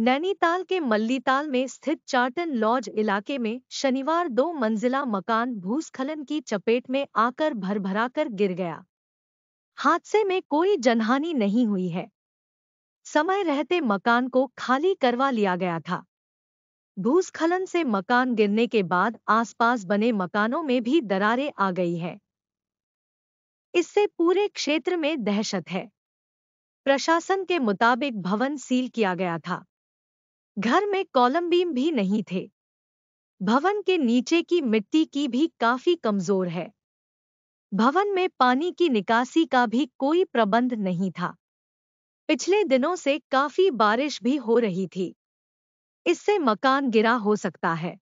नैनीताल के मल्लीताल में स्थित चार्टन लॉज इलाके में शनिवार दो मंजिला मकान भूस्खलन की चपेट में आकर भरभराकर गिर गया हादसे में कोई जनहानि नहीं हुई है समय रहते मकान को खाली करवा लिया गया था भूस्खलन से मकान गिरने के बाद आसपास बने मकानों में भी दरारें आ गई हैं। इससे पूरे क्षेत्र में दहशत है प्रशासन के मुताबिक भवन सील किया गया था घर में कॉलम बीम भी नहीं थे भवन के नीचे की मिट्टी की भी काफी कमजोर है भवन में पानी की निकासी का भी कोई प्रबंध नहीं था पिछले दिनों से काफी बारिश भी हो रही थी इससे मकान गिरा हो सकता है